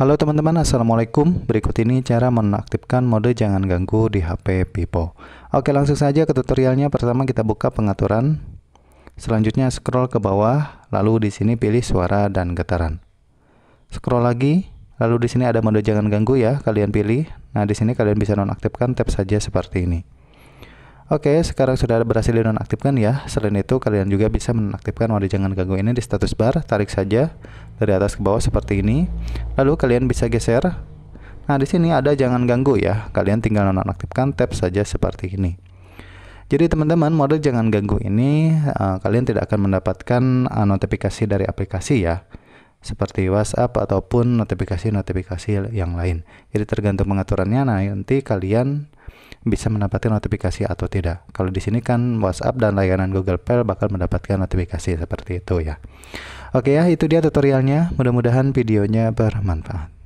Halo teman-teman, Assalamualaikum. Berikut ini cara menonaktifkan mode jangan ganggu di HP Vivo. Oke, langsung saja ke tutorialnya. Pertama kita buka pengaturan. Selanjutnya scroll ke bawah, lalu di sini pilih suara dan getaran. Scroll lagi, lalu di sini ada mode jangan ganggu ya, kalian pilih. Nah, di sini kalian bisa nonaktifkan tab saja seperti ini. Oke, sekarang sudah berhasil dinonaktifkan ya. Selain itu, kalian juga bisa menonaktifkan mode jangan ganggu ini di status bar. Tarik saja dari atas ke bawah seperti ini. Lalu kalian bisa geser. Nah, di sini ada jangan ganggu ya. Kalian tinggal nonaktifkan tab saja seperti ini. Jadi teman-teman, mode jangan ganggu ini uh, kalian tidak akan mendapatkan uh, notifikasi dari aplikasi ya seperti WhatsApp ataupun notifikasi-notifikasi yang lain. Jadi tergantung pengaturannya. Nah, nanti kalian bisa mendapatkan notifikasi atau tidak. Kalau di sini kan WhatsApp dan layanan Google Pay bakal mendapatkan notifikasi seperti itu ya. Oke ya, itu dia tutorialnya. Mudah-mudahan videonya bermanfaat.